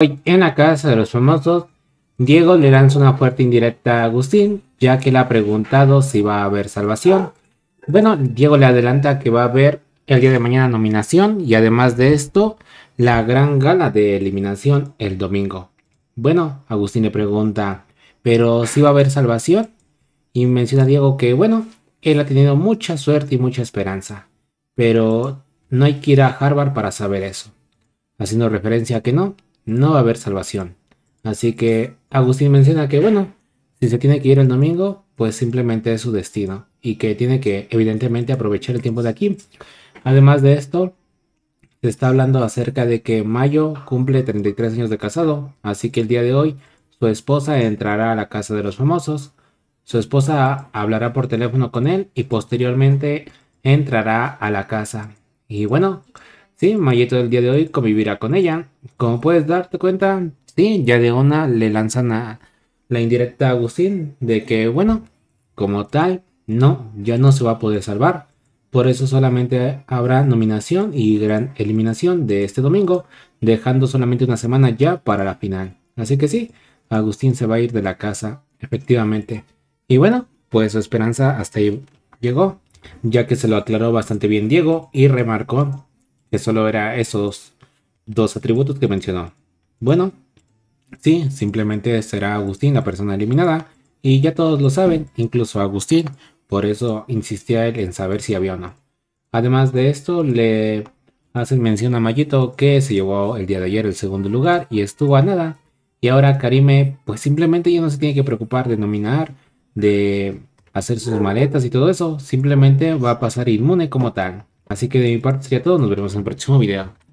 Hoy en la casa de los famosos, Diego le lanza una fuerte indirecta a Agustín, ya que le ha preguntado si va a haber salvación. Bueno, Diego le adelanta que va a haber el día de mañana nominación y además de esto, la gran gana de eliminación el domingo. Bueno, Agustín le pregunta, ¿pero si va a haber salvación? Y menciona a Diego que, bueno, él ha tenido mucha suerte y mucha esperanza, pero no hay que ir a Harvard para saber eso, haciendo referencia a que no, no va a haber salvación. Así que Agustín menciona que, bueno, si se tiene que ir el domingo, pues simplemente es su destino y que tiene que, evidentemente, aprovechar el tiempo de aquí. Además de esto, se está hablando acerca de que Mayo cumple 33 años de casado, así que el día de hoy su esposa entrará a la casa de los famosos, su esposa hablará por teléfono con él y posteriormente entrará a la casa. Y bueno, Sí, Mayeto del día de hoy convivirá con ella. Como puedes darte cuenta, sí, ya de una le lanzan a la indirecta a Agustín de que, bueno, como tal, no, ya no se va a poder salvar. Por eso solamente habrá nominación y gran eliminación de este domingo, dejando solamente una semana ya para la final. Así que sí, Agustín se va a ir de la casa, efectivamente. Y bueno, pues su esperanza hasta ahí llegó, ya que se lo aclaró bastante bien Diego y remarcó que solo era esos dos atributos que mencionó. Bueno, sí, simplemente será Agustín la persona eliminada y ya todos lo saben, incluso Agustín, por eso insistía él en saber si había o no. Además de esto, le hacen mención a Mayito que se llevó el día de ayer el segundo lugar y estuvo a nada. Y ahora Karime, pues simplemente ya no se tiene que preocupar de nominar, de hacer sus maletas y todo eso, simplemente va a pasar inmune como tal. Así que de mi parte sería todo, nos vemos en el próximo video.